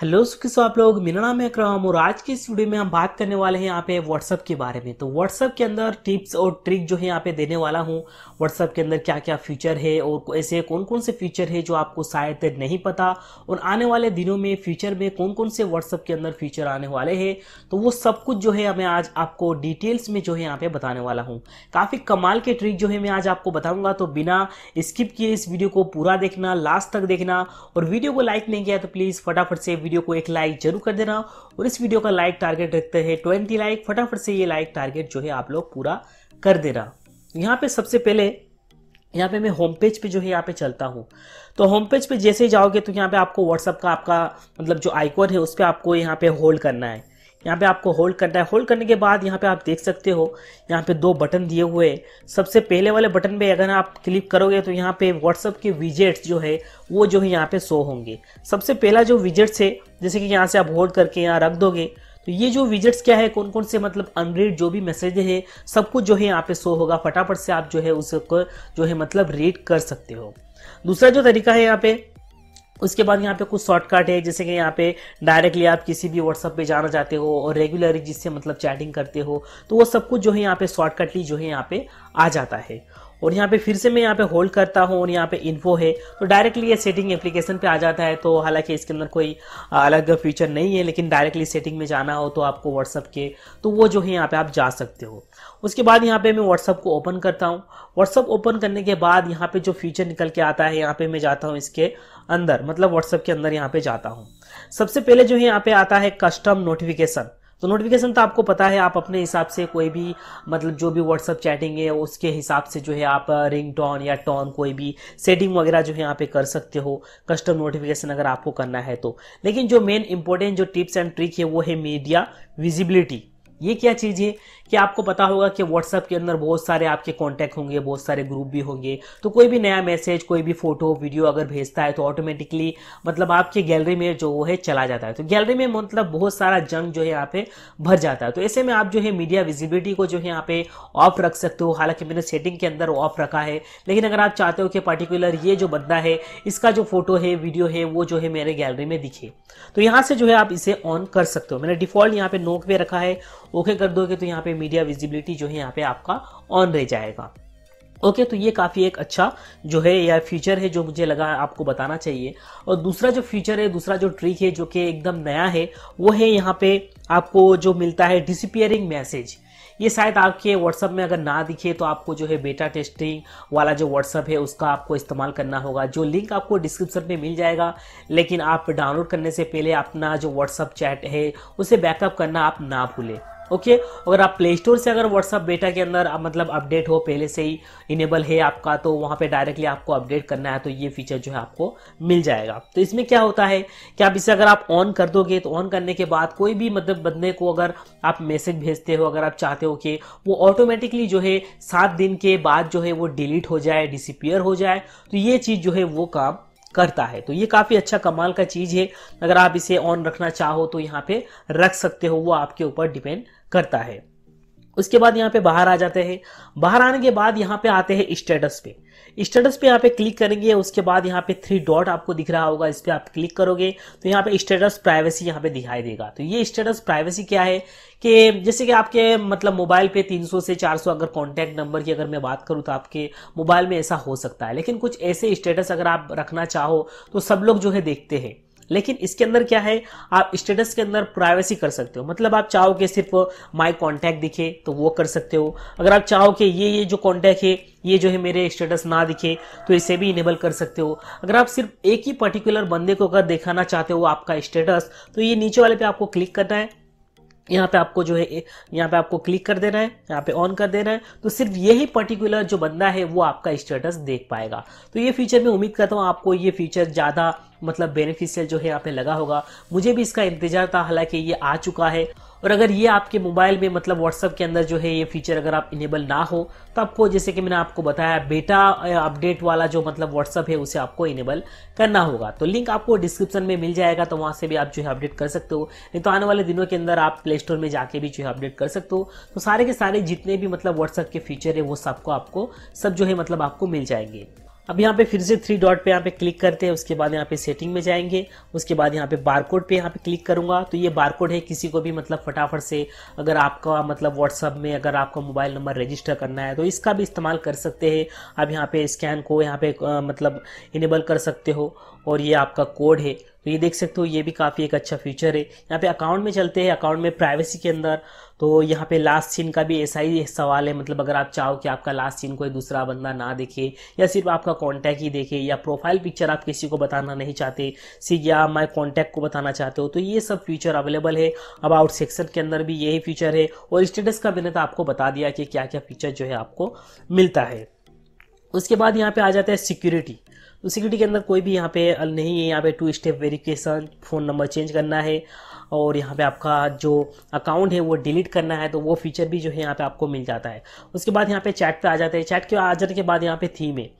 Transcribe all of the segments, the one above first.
hello सो आप लोग मेरा नाम है अक्रम और आज के इस वीडियो में हम बात करने वाले हैं यहाँ पे व्हाट्सअप के बारे में तो व्हाट्सअप के अंदर टिप्स और ट्रिक जो है यहाँ पे देने वाला हूँ व्हाट्सअप के अंदर क्या क्या फीचर है और ऐसे कौन कौन से फीचर है जो आपको शायद नहीं पता और आने वाले दिनों में फ्यूचर में कौन कौन से व्हाट्सअप के अंदर फीचर आने वाले हैं तो वो सब कुछ जो है मैं आज आपको डिटेल्स में जो है यहाँ पे बताने वाला हूँ काफ़ी कमाल के ट्रिक जो है मैं आज आपको बताऊँगा तो बिना स्किप किए इस वीडियो को पूरा देखना लास्ट तक देखना और वीडियो को लाइक नहीं किया तो प्लीज़ फटाफट से वीडियो को एक लाइक जरूर कर देना और इस वीडियो का लाइक टारगेट रखते हैं ट्वेंटी लाइक फटाफट से ये लाइक टारगेट जो है आप लोग पूरा कर देना यहाँ पे सबसे पहले यहाँ पे मैं होम पेज पे जो है यहाँ पे चलता हूँ तो होम पेज पे जैसे ही जाओगे तो यहाँ पे आपको व्हाट्सअप का आपका मतलब जो आइकॉन है उस पर आपको यहाँ पे होल्ड करना है यहाँ पे आपको होल्ड करना है होल्ड करने के बाद यहाँ पे आप देख सकते हो यहाँ पे दो बटन दिए हुए हैं सबसे पहले वाले बटन पे अगर आप क्लिक करोगे तो यहाँ पे व्हाट्सअप के विजेट्स जो है वो जो है यहाँ पे शो होंगे सबसे पहला जो विजेट्स है जैसे कि यहाँ से आप होल्ड करके यहाँ रख दोगे तो ये जो विजेट्स क्या है कौन कौन से मतलब अनरीड जो भी मैसेज है सब कुछ जो है यहाँ पे शो होगा फटाफट से आप जो है उसको जो है मतलब रीड कर सकते हो दूसरा जो तरीका है यहाँ पे उसके बाद यहाँ पे कुछ शॉर्टकट है जैसे कि यहाँ पे डायरेक्टली आप किसी भी व्हाट्सअप पे जाना चाहते हो और रेगुलरली जिससे मतलब चैटिंग करते हो तो वो सब कुछ जो है यहाँ पे शॉर्टकटली जो है यहाँ पे आ जाता है और यहाँ पे फिर से मैं यहाँ पे होल्ड करता हूँ और यहाँ पे इन्फो है तो डायरेक्टली ये सेटिंग एप्लीकेशन पे आ जाता है तो हालांकि इसके अंदर कोई अलग फीचर नहीं है लेकिन डायरेक्टली सेटिंग में जाना हो तो आपको व्हाट्सअप के तो वो जो है यहाँ पे आप जा सकते हो उसके बाद यहाँ पे मैं व्हाट्सअप को ओपन करता हूँ व्हाट्सअप ओपन करने के बाद यहाँ पे जो फीचर निकल के आता है यहाँ पे मैं जाता हूँ इसके अंदर मतलब व्हाट्सअप के अंदर यहाँ पे जाता हूँ सबसे पहले जो है यहाँ पे आता है कस्टम नोटिफिकेशन तो नोटिफिकेशन तो आपको पता है आप अपने हिसाब से कोई भी मतलब जो भी व्हाट्सअप चैटिंग है उसके हिसाब से जो है आप रिंग टॉन या टॉन कोई भी सेटिंग वगैरह जो है यहाँ पे कर सकते हो कस्टम नोटिफिकेशन अगर आपको करना है तो लेकिन जो मेन इंपॉर्टेंट जो टिप्स एंड ट्रिक है वो है मीडिया विजिबिलिटी ये क्या चीज़ है कि आपको पता होगा कि व्हाट्सअप के अंदर बहुत सारे आपके कॉन्टैक्ट होंगे बहुत सारे ग्रुप भी होंगे तो कोई भी नया मैसेज कोई भी फोटो वीडियो अगर भेजता है तो ऑटोमेटिकली मतलब आपके गैलरी में जो वो है चला जाता है तो गैलरी में मतलब बहुत सारा जंग जो है यहाँ पे भर जाता है तो ऐसे में आप जो है मीडिया विजिबिलिटी को जो है यहाँ पे ऑफ रख सकते हो हालांकि मैंने सेटिंग के अंदर ऑफ रखा है लेकिन अगर आप चाहते हो कि पर्टिकुलर ये जो बंदा है इसका जो फोटो है वीडियो है वो जो है मेरे गैलरी में दिखे तो यहाँ से जो है आप इसे ऑन कर सकते हो मैंने डिफॉल्ट यहाँ पे नोक पे रखा है ओके कर दोगे तो यहाँ पे मीडिया विजिबिलिटी जो है यहाँ पे आपका ऑन रह जाएगा ओके okay, तो ये काफ़ी एक अच्छा जो है या फीचर है जो मुझे लगा आपको बताना चाहिए और दूसरा जो फीचर है दूसरा जो ट्रिक है जो कि एकदम नया है वो है यहाँ पे आपको जो मिलता है डिसपियरिंग मैसेज ये शायद आपके व्हाट्सअप में अगर ना दिखे तो आपको जो है बेटा टेस्टिंग वाला जो व्हाट्सअप है उसका आपको इस्तेमाल करना होगा जो लिंक आपको डिस्क्रिप्शन में मिल जाएगा लेकिन आप डाउनलोड करने से पहले अपना जो व्हाट्सअप चैट है उसे बैकअप करना आप ना भूलें ओके okay, अगर आप प्ले स्टोर से अगर व्हाट्सअप बेटा के अंदर मतलब अपडेट हो पहले से ही इनेबल है आपका तो वहाँ पे डायरेक्टली आपको अपडेट करना है तो ये फीचर जो है आपको मिल जाएगा तो इसमें क्या होता है कि आप इसे अगर आप ऑन कर दोगे तो ऑन करने के बाद कोई भी मतलब बंदे को अगर आप मैसेज भेजते हो अगर आप चाहते हो कि वो ऑटोमेटिकली जो है सात दिन के बाद जो है वो डिलीट हो जाए डिसपियर हो जाए तो ये चीज़ जो है वो काम करता है तो ये काफ़ी अच्छा कमाल का चीज़ है अगर आप इसे ऑन रखना चाहो तो यहाँ पे रख सकते हो वो आपके ऊपर डिपेंड करता है उसके बाद यहाँ पे बाहर आ जाते हैं बाहर आने के बाद यहाँ पे आते हैं स्टेटस पे स्टेटस पे यहाँ पे क्लिक करेंगे उसके बाद यहाँ पे थ्री डॉट आपको दिख रहा होगा इस पर आप क्लिक करोगे तो यहाँ पे स्टेटस प्राइवेसी यहाँ पे दिखाई देगा तो ये स्टेटस प्राइवेसी क्या है कि जैसे कि आपके मतलब मोबाइल पे 300 से 400 अगर कॉन्टैक्ट नंबर की अगर मैं बात करूँ तो आपके मोबाइल में ऐसा हो सकता है लेकिन कुछ ऐसे स्टेटस अगर आप रखना चाहो तो सब लोग जो है देखते हैं लेकिन इसके अंदर क्या है आप स्टेटस के अंदर प्राइवेसी कर सकते हो मतलब आप चाहो कि सिर्फ माय कॉन्टैक्ट दिखे तो वो कर सकते हो अगर आप चाहो कि ये ये जो कॉन्टैक्ट है ये जो है मेरे स्टेटस ना दिखे तो इसे भी इनेबल कर सकते हो अगर आप सिर्फ एक ही पर्टिकुलर बंदे को अगर दिखाना चाहते हो आपका स्टेटस तो ये नीचे वाले पे आपको क्लिक करना है यहाँ पे आपको जो है यहाँ पे आपको क्लिक कर देना है यहाँ पे ऑन कर देना है तो सिर्फ यही पर्टिकुलर जो बंदा है वो आपका स्टेटस देख पाएगा तो ये फीचर मैं उम्मीद करता हूँ आपको ये फीचर ज़्यादा मतलब बेनिफिशियल जो है यहाँ पे लगा होगा मुझे भी इसका इंतजार था हालांकि ये आ चुका है और अगर ये आपके मोबाइल में मतलब व्हाट्सअप के अंदर जो है ये फीचर अगर आप इनेबल ना हो तो आपको जैसे कि मैंने आपको बताया बेटा अपडेट वाला जो मतलब व्हाट्सअप है उसे आपको इनेबल करना होगा तो लिंक आपको डिस्क्रिप्शन में मिल जाएगा तो वहाँ से भी आप जो है अपडेट कर सकते हो नहीं तो आने वाले दिनों के अंदर आप प्ले स्टोर में जाके भी जो है अपडेट कर सकते हो तो सारे के सारे जितने भी मतलब व्हाट्सअप के फीचर है वो सबको आपको सब जो है मतलब आपको मिल जाएंगे अब यहाँ पे फिर से थ्री डॉट पे यहाँ पे क्लिक करते हैं उसके बाद यहाँ पे सेटिंग में जाएंगे उसके बाद यहाँ पे बारकोड पे यहाँ पे क्लिक करूँगा तो ये बारकोड है किसी को भी मतलब फटाफट से अगर आपका मतलब व्हाट्सअप में अगर आपका मोबाइल नंबर रजिस्टर करना है तो इसका भी इस्तेमाल कर सकते हैं आप यहाँ पे स्कैन को यहाँ पे मतलब इनेबल कर सकते हो और ये आपका कोड है तो ये देख सकते हो ये भी काफ़ी एक अच्छा फीचर है यहाँ पे अकाउंट में चलते हैं अकाउंट में प्राइवेसी के अंदर तो यहाँ पे लास्ट सीन का भी ऐसा ही सवाल है मतलब अगर आप चाहो कि आपका लास्ट सीन कोई दूसरा बंदा ना देखे या सिर्फ आपका कॉन्टैक्ट ही देखे या प्रोफाइल पिक्चर आप किसी को बताना नहीं चाहते सिर्फ या माई कॉन्टैक्ट को बताना चाहते हो तो ये सब फीचर अवेलेबल है अबाउट सेक्शन के अंदर भी यही फीचर है और स्टेटस का मैंने तो आपको बता दिया कि क्या क्या फीचर जो है आपको मिलता है उसके बाद यहाँ पे आ जाता है सिक्योरिटी तो सिक्योरिटी के अंदर कोई भी यहाँ पे नहीं है यहाँ पे two step verification phone number change करना है और यहाँ पे आपका जो अकाउंट है वो डिलीट करना है तो वो फीचर भी जो है यहाँ पे आपको मिल जाता है उसके बाद यहाँ पे चैट पे आ जाते हैं चैट के आ जाने के बाद यहाँ पे थीम है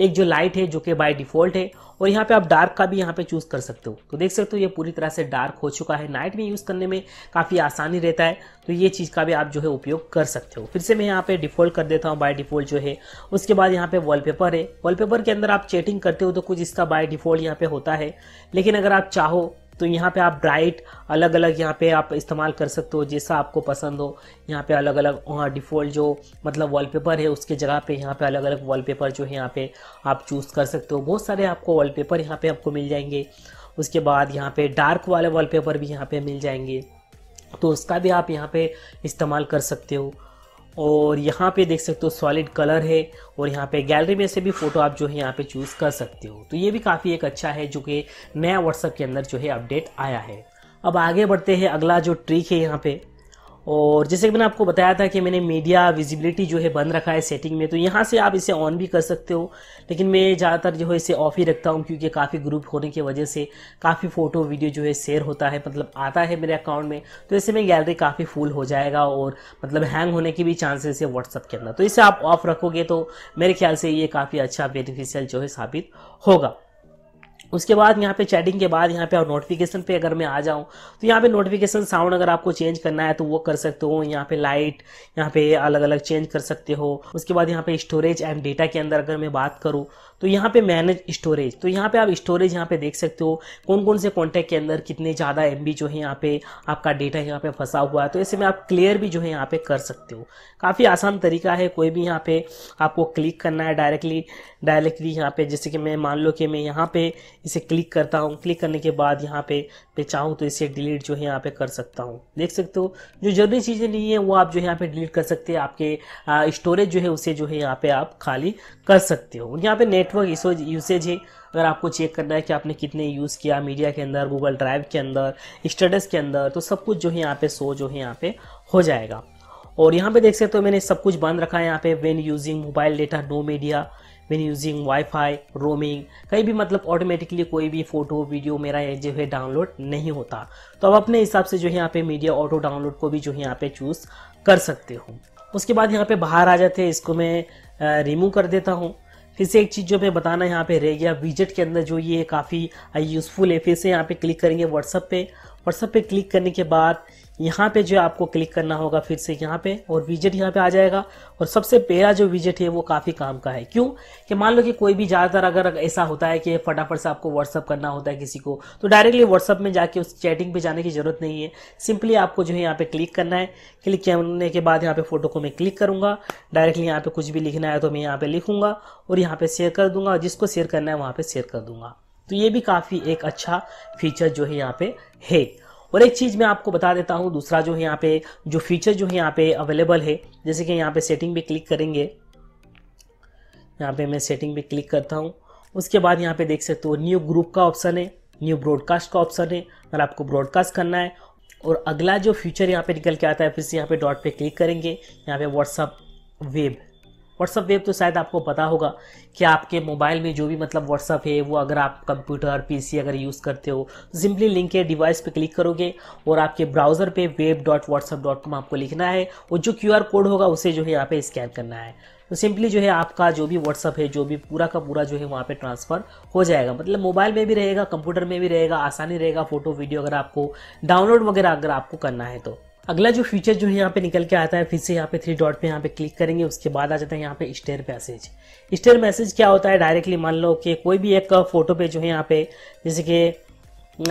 एक जो लाइट है जो कि बाय डिफॉल्ट है और यहाँ पे आप डार्क का भी यहाँ पे चूज़ कर सकते हो तो देख सकते हो ये पूरी तरह से डार्क हो चुका है नाइट में यूज़ करने में काफ़ी आसानी रहता है तो ये चीज़ का भी आप जो है उपयोग कर सकते हो फिर से मैं यहाँ पे डिफ़ॉल्ट कर देता हूँ बाय डिफ़ॉल्ट जो है उसके बाद यहाँ पे वॉलपेपर है वॉलपेपर के अंदर आप चैटिंग करते हो तो कुछ इसका बाय डिफ़ॉल्ट यहाँ पे होता है लेकिन अगर आप चाहो तो यहाँ पे आप ब्राइट अलग अलग यहाँ पे आप इस्तेमाल कर सकते हो जैसा आपको पसंद हो यहाँ पे अलग अलग डिफ़ॉल्ट जो मतलब वॉलपेपर है उसके जगह पे यहाँ पे अलग अलग वॉलपेपर जो है यहाँ पे आप चूज़ कर सकते हो बहुत सारे आपको वॉलपेपर यहाँ पे आपको मिल जाएंगे उसके बाद यहाँ पे डार्क वाले वॉलपेपर भी यहाँ पे मिल जाएंगे तो उसका भी आप यहाँ पे इस्तेमाल कर सकते हो और यहाँ पे देख सकते हो सॉलिड कलर है और यहाँ पे गैलरी में से भी फ़ोटो आप जो है यहाँ पे चूज़ कर सकते हो तो ये भी काफ़ी एक अच्छा है जो कि नया व्हाट्सअप के अंदर जो है अपडेट आया है अब आगे बढ़ते हैं अगला जो ट्रिक है यहाँ पे और जैसे कि मैंने आपको बताया था कि मैंने मीडिया विजिबिलिटी जो है बंद रखा है सेटिंग में तो यहाँ से आप इसे ऑन भी कर सकते हो लेकिन मैं ज़्यादातर जो है इसे ऑफ ही रखता हूँ क्योंकि काफ़ी ग्रुप होने की वजह से काफ़ी फ़ोटो वीडियो जो है शेयर होता है मतलब आता है मेरे अकाउंट में तो इससे मेरी गैलरी काफ़ी फुल हो जाएगा और मतलब हैंग होने के भी चांसेस है व्हाट्सअप के अंदर तो इसे आप ऑफ रखोगे तो मेरे ख्याल से ये काफ़ी अच्छा बेनिफिशियल जो है साबित होगा उसके बाद यहाँ पे चैटिंग के बाद यहाँ पे और नोटिफिकेशन पे अगर मैं आ जाऊँ तो यहाँ पे नोटिफिकेशन साउंड अगर आपको चेंज करना है तो वो कर सकते हो यहाँ पे लाइट यहाँ पे अलग अलग चेंज कर सकते हो उसके बाद यहाँ पे स्टोरेज एंड डेटा के अंदर अगर मैं बात करूँ तो यहाँ पे मैनेज स्टोरेज तो यहाँ पे आप स्टोरेज यहाँ पे देख सकते हो कौन कौन से कॉन्टैक्ट के अंदर कितने ज़्यादा एम जो है यहाँ पे आपका डेटा यहाँ पे फंसा हुआ है तो ऐसे में आप क्लियर भी जो है यहाँ पे कर सकते हो काफ़ी आसान तरीका है कोई भी यहाँ पे आपको क्लिक करना है डायरेक्टली डायरेक्टली यहाँ पे जैसे कि मैं मान लो कि मैं यहाँ पे इसे क्लिक करता हूँ क्लिक करने के बाद यहाँ पे मैं चाहूँ तो इसे डिलीट जो है यहाँ पे कर सकता हूँ देख सकते हो जो जरूरी चीज़ें नहीं है वो आप जो है यहाँ पे डिलीट कर सकते हैं आपके स्टोरेज जो है उसे जो है यहाँ पे आप खाली कर सकते हो यहाँ पे नेटवर्क यूसेज है अगर आपको चेक करना है कि आपने कितने यूज़ किया मीडिया के अंदर गूगल ड्राइव के अंदर स्टेटस के अंदर तो सब कुछ जो है यहाँ पे शो जो है यहाँ पे हो जाएगा और यहाँ पे देख सकते हो मैंने सब कुछ बंद रखा है यहाँ पे when using mobile data no media when using wifi roaming कहीं भी मतलब ऑटोमेटिकली कोई भी फोटो वीडियो मेरा जो है डाउनलोड नहीं होता तो अब अपने हिसाब से जो है यहाँ पे मीडिया ऑटो डाउनलोड को भी जो है यहाँ पे चूज़ कर सकते हो उसके बाद यहाँ पे बाहर आ जाते हैं इसको मैं रिमूव कर देता हूँ फिर से एक चीज़ जो मैं बताना यहाँ पे रह गया विजेट के अंदर जो ये काफ़ी यूज़फुल है फिर से यहाँ पे क्लिक करेंगे व्हाट्सअप पे व्हाट्सअप पे क्लिक करने के बाद यहाँ पे जो आपको क्लिक करना होगा फिर से यहाँ पे और विजेट यहाँ पे आ जाएगा और सबसे पहला जो विजेट है वो काफ़ी काम का है क्यों कि मान लो कि कोई भी ज़्यादातर अगर ऐसा होता है कि फटाफट से आपको व्हाट्सअप करना होता है किसी को तो डायरेक्टली व्हाट्सअप में जाके उस चैटिंग पर जाने की ज़रूरत नहीं है सिंपली आपको जो है यहाँ पर क्लिक करना है क्लिक करने के बाद यहाँ पर फोटो को मैं क्लिक करूँगा डायरेक्टली यहाँ पर कुछ भी लिखना है तो मैं यहाँ पर लिखूँगा और यहाँ पर शेयर कर दूँगा जिसको शेयर करना है वहाँ पर शेयर कर दूँगा तो ये भी काफ़ी एक अच्छा फीचर जो है यहाँ पे है और एक चीज़ मैं आपको बता देता हूँ दूसरा जो है यहाँ पे जो फीचर जो है यहाँ पे अवेलेबल है जैसे कि यहाँ पे सेटिंग पे क्लिक करेंगे यहाँ पे मैं सेटिंग पे क्लिक करता हूँ उसके बाद यहाँ पे देख सकते हो न्यू ग्रुप का ऑप्शन है न्यू ब्रॉडकास्ट का ऑप्शन है अगर आपको ब्रॉडकास्ट करना है और अगला जो फीचर यहाँ पे निकल के आता है फिर से यहाँ पे डॉट पे क्लिक करेंगे यहाँ पे व्हाट्सअप वेब व्हाट्सअप वेब तो शायद आपको पता होगा कि आपके मोबाइल में जो भी मतलब व्हाट्सअप है वो अगर आप कंप्यूटर पीसी अगर यूज़ करते हो तो सिंपली लिंक के डिवाइस पे क्लिक करोगे और आपके ब्राउज़र पे web dot WhatsApp dot com आपको लिखना है और जो क्यू आर कोड होगा उसे जो है यहाँ पे स्कैन करना है तो सिंपली जो है आपका जो भी व्हाट्सअप है जो भी पूरा का पूरा जो है वहाँ पे ट्रांसफ़र हो जाएगा मतलब मोबाइल में भी रहेगा कंप्यूटर में भी रहेगा आसानी रहेगा फोटो वीडियो अगर आपको डाउनलोड वगैरह अगर आपको करना है तो अगला जो फीचर जो है यहाँ पे निकल के आता है फिर से यहाँ पे थ्री डॉट पे यहाँ पे क्लिक करेंगे उसके बाद आ जाता है यहाँ पे स्टेयर मैसेज स्टेयर मैसेज क्या होता है डायरेक्टली मान लो कि कोई भी एक फोटो पे जो है यहाँ पे जैसे कि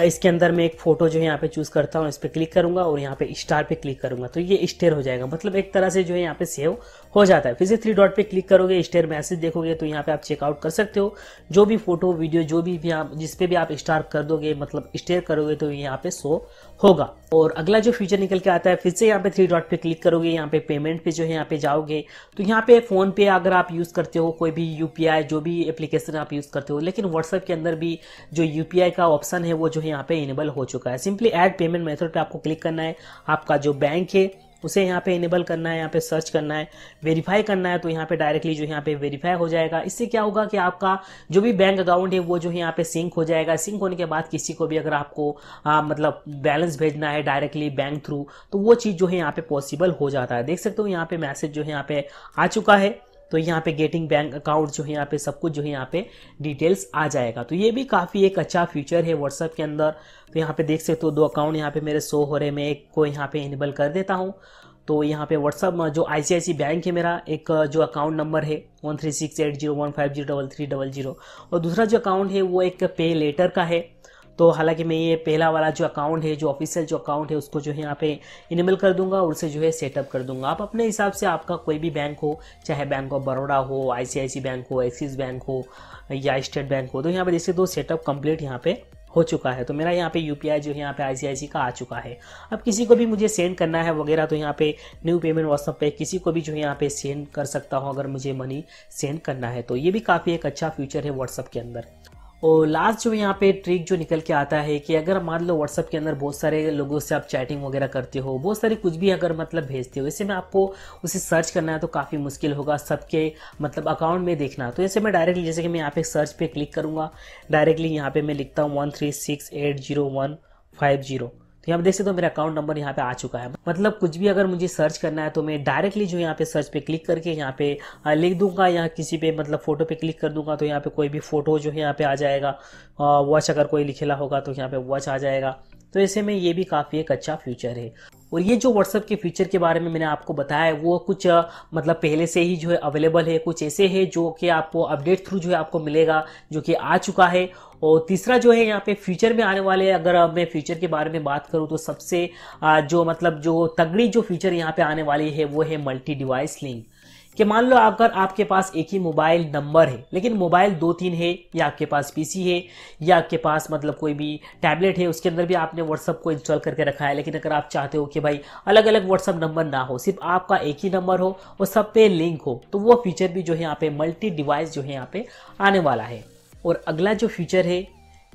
इसके अंदर मैं एक फोटो जो है यहाँ पे चूज करता हूँ इस पर क्लिक करूंगा और यहाँ पे स्टार पे क्लिक करूंगा तो ये स्टेयर हो जाएगा मतलब एक तरह से जो है यहाँ पे सेव हो जाता है फिर से थ्री डॉट पे क्लिक करोगे स्टेयर मैसेज देखोगे तो यहाँ पे आप चेकआउट कर सकते हो जो भी फोटो वीडियो जो भी, भी आप जिस भी आप स्टार कर दोगे मतलब स्टेयर करोगे तो यहाँ पे शो होगा और अगला जो फीचर निकल के आता है फिर से यहाँ पे थ्री डॉट पे क्लिक करोगे यहाँ पे पेमेंट पे जो है यहाँ पे जाओगे तो यहाँ पे फोन पे अगर आप यूज़ करते हो कोई भी यू जो भी एप्लीकेशन आप यूज़ करते हो लेकिन व्हाट्सएप के अंदर भी जो यू का ऑप्शन है वो जो है यहाँ पे इनेबल हो चुका है सिंपली एड पेमेंट मेथड पर आपको क्लिक करना है आपका जो बैंक है उसे यहाँ पे इनेबल करना है यहाँ पे सर्च करना है वेरीफाई करना है तो यहाँ पे डायरेक्टली जो यहाँ पे वेरीफाई हो जाएगा इससे क्या होगा कि आपका जो भी बैंक अकाउंट है वो जो यहाँ पे सिंक हो जाएगा सिंक होने के बाद किसी को भी अगर आपको आ, मतलब बैलेंस भेजना है डायरेक्टली बैंक थ्रू तो वो चीज़ जो है यहाँ पे पॉसिबल हो जाता है देख सकते हो यहाँ पे मैसेज जो है यहाँ पे आ चुका है तो यहाँ पे गेटिंग बैंक अकाउंट जो है यहाँ पे सब कुछ जो है यहाँ पे डिटेल्स आ जाएगा तो ये भी काफ़ी एक अच्छा फीचर है व्हाट्सअप के अंदर तो यहाँ पे देख सकते हो दो अकाउंट यहाँ पे मेरे शो हो रहे मैं एक को यहाँ पे इनेबल कर देता हूँ तो यहाँ पे व्हाट्सअप जो आई बैंक है मेरा एक जो अकाउंट नंबर है one three six eight zero one five zero double three double zero और दूसरा जो अकाउंट है वो एक पे लेटर का है तो हालांकि मैं ये पहला वाला जो अकाउंट है जो ऑफिशियल जो अकाउंट है उसको जो है यहाँ पे इनेबल कर दूंगा और उसे जो है सेटअप कर दूंगा आप अपने हिसाब से आपका कोई भी बैंक हो चाहे बैंक ऑफ बड़ौड़ा हो आई बैंक हो एक्सिस बैंक हो या स्टेट बैंक हो तो यहाँ पे जैसे दो सेटअप कम्प्लीट यहाँ पे हो चुका है तो मेरा यहाँ पे यू जो है यहाँ पे आई का आ चुका है अब किसी को भी मुझे सेंड करना है वगैरह तो यहाँ पे न्यू पेमेंट व्हाट्सअप पे किसी को भी जो है यहाँ पे सेंड कर सकता हूँ अगर मुझे मनी सेंड करना है तो ये भी काफ़ी एक अच्छा फ्यूचर है व्हाट्सअप के अंदर और लास्ट जो यहाँ पे ट्रिक जो निकल के आता है कि अगर मान लो व्हाट्सअप के अंदर बहुत सारे लोगों से आप चैटिंग वगैरह करते हो बहुत सारे कुछ भी अगर मतलब भेजते हो ऐसे में आपको उसे सर्च करना है तो काफ़ी मुश्किल होगा सबके मतलब अकाउंट में देखना तो ऐसे में डायरेक्टली जैसे कि मैं यहाँ पे सर्च पे क्लिक करूँगा डायरेक्टली यहाँ पे मैं लिखता हूँ one three six eight zero one five zero तो यहाँ पे देख सकते हो मेरा अकाउंट नंबर यहाँ पे आ चुका है मतलब कुछ भी अगर मुझे सर्च करना है तो मैं डायरेक्टली जो यहाँ पे सर्च पे क्लिक करके यहाँ पे लिख दूंगा या किसी पे मतलब फोटो पे क्लिक कर दूंगा तो यहाँ पे कोई भी फोटो जो है यहाँ पे आ जाएगा वॉच अगर कोई लिखेला होगा तो यहाँ पे वॉच आ जाएगा तो ऐसे में ये भी काफ़ी एक अच्छा फ्यूचर है और ये जो व्हाट्सअप के फीचर के बारे में मैंने आपको बताया है वो कुछ मतलब पहले से ही जो है अवेलेबल है कुछ ऐसे है जो कि आपको अपडेट थ्रू जो है आपको मिलेगा जो कि आ चुका है और तीसरा जो है यहाँ पे फ्यूचर में आने वाले अगर मैं फ्यूचर के बारे में बात करूँ तो सबसे जो मतलब जो तगड़ी जो फ्यूचर यहाँ पे आने वाली है वो है मल्टी डिवाइस लिंक कि मान लो अगर आपके पास एक ही मोबाइल नंबर है लेकिन मोबाइल दो तीन है या आपके पास पीसी है या आपके पास मतलब कोई भी टैबलेट है उसके अंदर भी आपने व्हाट्सअप को इंस्टॉल करके रखा है लेकिन अगर आप चाहते हो कि भाई अलग अलग व्हाट्सअप नंबर ना हो सिर्फ आपका एक ही नंबर हो और सब पे लिंक हो तो वो फीचर भी जो है यहाँ पे मल्टी डिवाइस जो है यहाँ पे आने वाला है और अगला जो फीचर है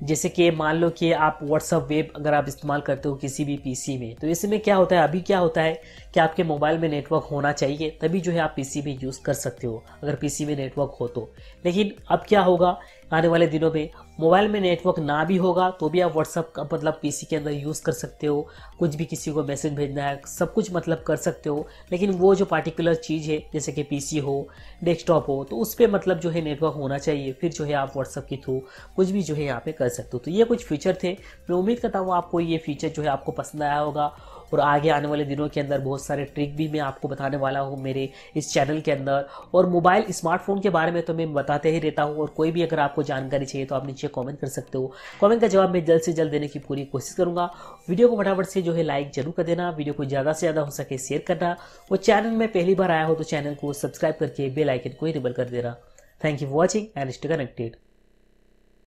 जैसे कि मान लो कि आप व्हाट्सअप वेब अगर आप इस्तेमाल करते हो किसी भी पीसी में तो इसमें क्या होता है अभी क्या होता है कि आपके मोबाइल में नेटवर्क होना चाहिए तभी जो है आप पीसी में यूज़ कर सकते हो अगर पीसी में नेटवर्क हो तो लेकिन अब क्या होगा आने वाले दिनों में मोबाइल में नेटवर्क ना भी होगा तो भी आप व्हाट्सअप का मतलब पी के अंदर यूज़ कर सकते हो कुछ भी किसी को मैसेज भेजना है सब कुछ मतलब कर सकते हो लेकिन वो जो पार्टिकुलर चीज़ है जैसे कि पी हो डेस्कटॉप हो तो उस पर मतलब जो है नेटवर्क होना चाहिए फिर जो है आप व्हाट्सअप के थ्रू कुछ भी जो है यहाँ पे कर सकते हो तो ये कुछ फीचर थे मैं उम्मीद करता हूँ आपको ये फीचर जो है आपको पसंद आया होगा और आगे आने वाले दिनों के अंदर बहुत सारे ट्रिक भी मैं आपको बताने वाला हूँ मेरे इस चैनल के अंदर और मोबाइल स्मार्टफोन के बारे में तो मैं बताते ही रहता हूँ और कोई भी अगर आपको जानकारी चाहिए तो आप नीचे कॉमेंट कर सकते हो कॉमेंट का जवाब मैं जल्द से जल्द देने की पूरी कोशिश करूँगा वीडियो को फटाफट से जो है लाइक जरूर कर देना वीडियो को ज़्यादा से ज़्यादा हो सके शेयर करना और चैनल में पहली बार आया हो तो चैनल को सब्सक्राइब करके बेलाइकन को ही रिबल कर देना thank you for watching and stay connected